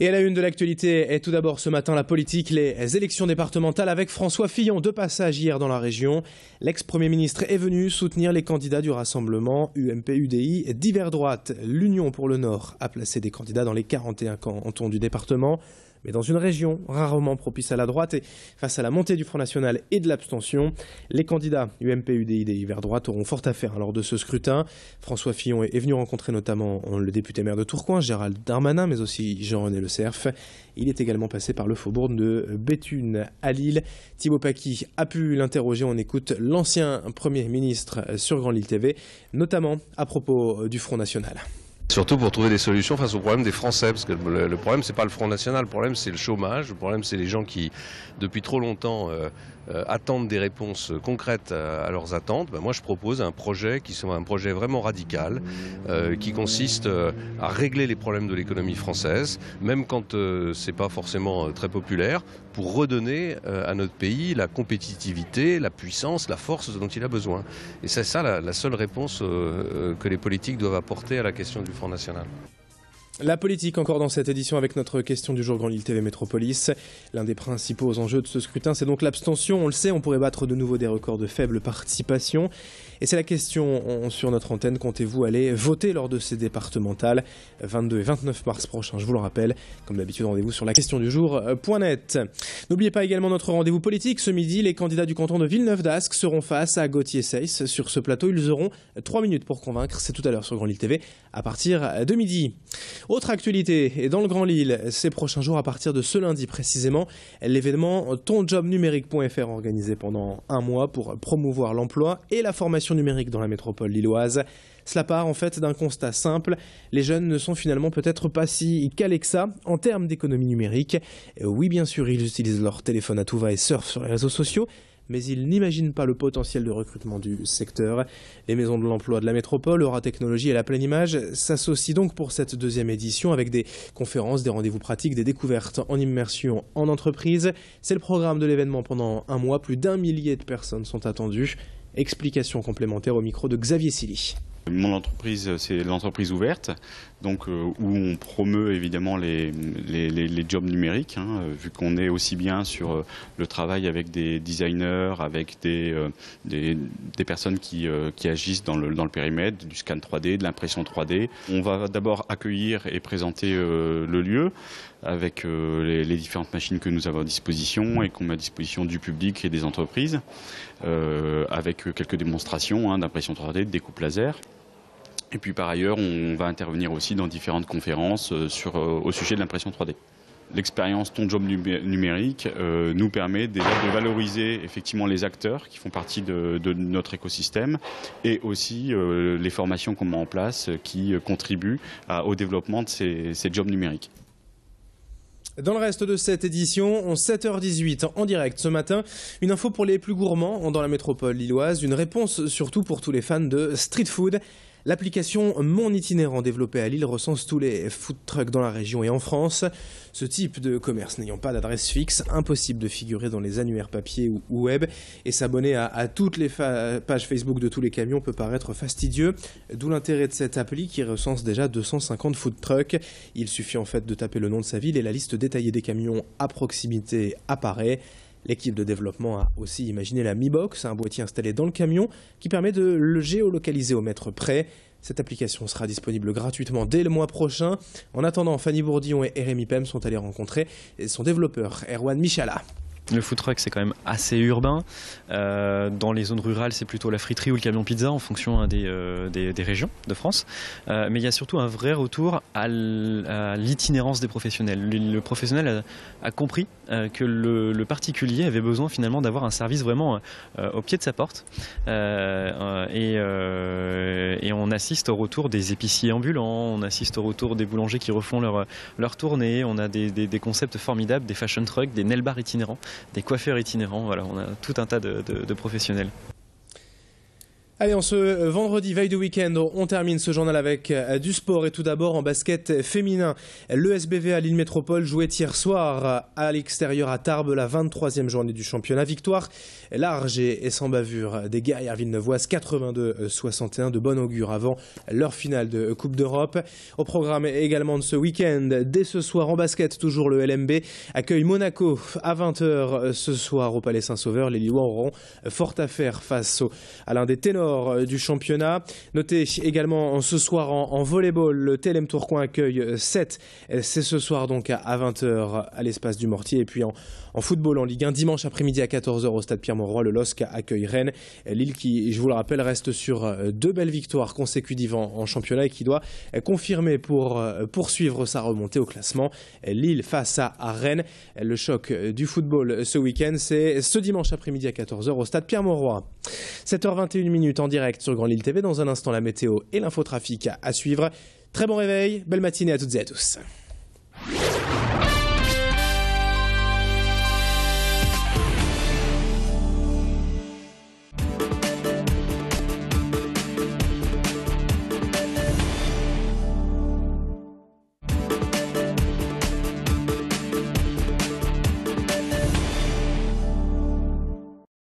Et à la une de l'actualité est tout d'abord ce matin la politique, les élections départementales avec François Fillon de passage hier dans la région. L'ex-premier ministre est venu soutenir les candidats du rassemblement UMP-UDI divers droite. L'Union pour le Nord a placé des candidats dans les 41 cantons du département mais dans une région rarement propice à la droite. Et face à la montée du Front National et de l'abstention, les candidats UMP, UDI et vers Droite auront fort à faire lors de ce scrutin. François Fillon est venu rencontrer notamment euh, le député maire de Tourcoing, Gérald Darmanin, mais aussi Jean-René Le Cerf. Il est également passé par le faubourg de Béthune à Lille. Thibaut Paqui a pu l'interroger. On écoute l'ancien Premier ministre sur Grand Lille TV, notamment à propos euh, du Front National. Surtout pour trouver des solutions face au problème des Français, parce que le, problème c'est pas le Front National, le problème c'est le chômage, le problème c'est les gens qui, depuis trop longtemps, euh, euh, attendent des réponses concrètes euh, à, leurs attentes, ben, moi je propose un projet qui soit un projet vraiment radical, euh, qui consiste à régler les problèmes de l'économie française, même quand ce n'est pas forcément très populaire, pour redonner à notre pays la compétitivité, la puissance, la force dont il a besoin. Et c'est ça la seule réponse que les politiques doivent apporter à la question du Front National. La politique encore dans cette édition avec notre question du jour Grand Lille TV Métropolis. L'un des principaux enjeux de ce scrutin, c'est donc l'abstention. On le sait, on pourrait battre de nouveau des records de faible participation. Et c'est la question sur notre antenne. Comptez-vous aller voter lors de ces départementales 22 et 29 mars prochains Je vous le rappelle. Comme d'habitude, rendez-vous sur la question du jour.net. Euh, N'oubliez pas également notre rendez-vous politique. Ce midi, les candidats du canton de Villeneuve d'Ascq seront face à Gauthier Seyss. Sur ce plateau, ils auront 3 minutes pour convaincre. C'est tout à l'heure sur Grand Lille TV à partir de midi. Autre actualité, et dans le Grand Lille, ces prochains jours, à partir de ce lundi précisément, l'événement tonjobnumérique.fr organisé pendant un mois pour promouvoir l'emploi et la formation numérique dans la métropole lilloise. Cela part en fait d'un constat simple, les jeunes ne sont finalement peut-être pas si calés que ça en termes d'économie numérique. Oui bien sûr ils utilisent leur téléphone à tout va et surfent sur les réseaux sociaux, mais ils n'imaginent pas le potentiel de recrutement du secteur. Les maisons de l'emploi de la métropole, Aura Technologie et La Pleine Image s'associent donc pour cette deuxième édition avec des conférences, des rendez-vous pratiques, des découvertes en immersion en entreprise. C'est le programme de l'événement pendant un mois. Plus d'un millier de personnes sont attendues. Explication complémentaire au micro de Xavier Silly. Mon entreprise, c'est l'entreprise ouverte, euh, où on promeut évidemment les, jobs numériques, hein, vu qu'on est aussi bien sur euh, le travail avec des designers, avec des, euh, personnes qui, agissent dans le, périmètre, du scan 3D, de l'impression 3D. On va d'abord accueillir et présenter le lieu avec les, différentes machines que nous avons à disposition et qu'on met à disposition du public et des entreprises, avec quelques démonstrations hein, d'impression 3D, de découpe laser. Et puis par ailleurs, on va intervenir aussi dans différentes conférences euh, sur, euh, au sujet de l'impression 3D. L'expérience Ton Job numérique euh, nous permet déjà de valoriser effectivement les acteurs qui font partie de, notre écosystème et aussi les formations qu'on met en place qui contribuent au développement de ces, ces jobs numériques. Dans le reste de cette édition, en 7h18 en direct ce matin, une info pour les plus gourmands dans la métropole lilloise, une réponse surtout pour tous les fans de street food. L'application Mon Itinérant développée à Lille recense tous les food trucks dans la région et en France. Ce type de commerce n'ayant pas d'adresse fixe, impossible de figurer dans les annuaires papier ou web et s'abonner à, toutes les pages Facebook de tous les camions peut paraître fastidieux, d'où l'intérêt de cette appli qui recense déjà 250 food trucks. Il suffit en fait de taper le nom de sa ville et la liste détaillée des camions à proximité apparaît. L'équipe de développement a aussi imaginé la mi un boîtier installé dans le camion qui permet de le géolocaliser au mètre près. Cette application sera disponible gratuitement dès le mois prochain. En attendant, Fanny Bourdillon et Rémi Pem sont allés rencontrer son développeur, Erwan Michala. Le food truck, c'est quand même assez urbain. Euh, dans les zones rurales, c'est plutôt la friterie ou le camion pizza en fonction hein, euh, des, régions de France. Euh, mais il y a surtout un vrai retour à l'itinérance des professionnels. Le, professionnel a, compris que le, particulier avait besoin finalement d'avoir un service vraiment au pied de sa porte. Et, on assiste au retour des épiciers ambulants, on assiste au retour des boulangers qui refont leur, tournée, on a des, des concepts formidables, des fashion trucks, des nail bars itinérants des coiffeurs itinérants. Voilà, on a tout un tas de, de, de professionnels. Allez, on ce euh, vendredi veille de week-end, on termine ce journal avec euh, du sport et tout d'abord en basket féminin. Le SBV à Lille Métropole jouait hier soir euh, à l'extérieur à Tarbes la 23e journée du championnat. Victoire large et sans bavure des guerrières villeneuvoises 82-61 de bon augure avant leur finale de Coupe d'Europe. Au programme également de ce week-end, dès ce soir en basket, toujours le LMB accueille Monaco à 20h ce soir au Palais Saint-Sauveur. Les Lillois auront fort à faire face à l'un des ténors euh, du championnat. Notez également ce soir en, volleyball, le TLM Tourcoing accueille 7. Euh, euh, c'est ce soir donc à 20h à l'espace du Mortier. Et puis en, football en Ligue 1, dimanche après-midi à 14h au stade Pierre-Mauroy, le LOSC accueille Rennes. Lille qui, je vous le rappelle, reste sur deux belles victoires consécutives en, championnat et qui doit confirmer pour poursuivre sa remontée au classement. Lille face à, Rennes. Le choc du football ce week-end, c'est ce dimanche après-midi à 14h au stade Pierre-Mauroy. 7h21 minutes en direct sur Grand Lille TV. Dans un instant, la météo et l'infotrafic à suivre. Très bon réveil, belle matinée à toutes et à tous.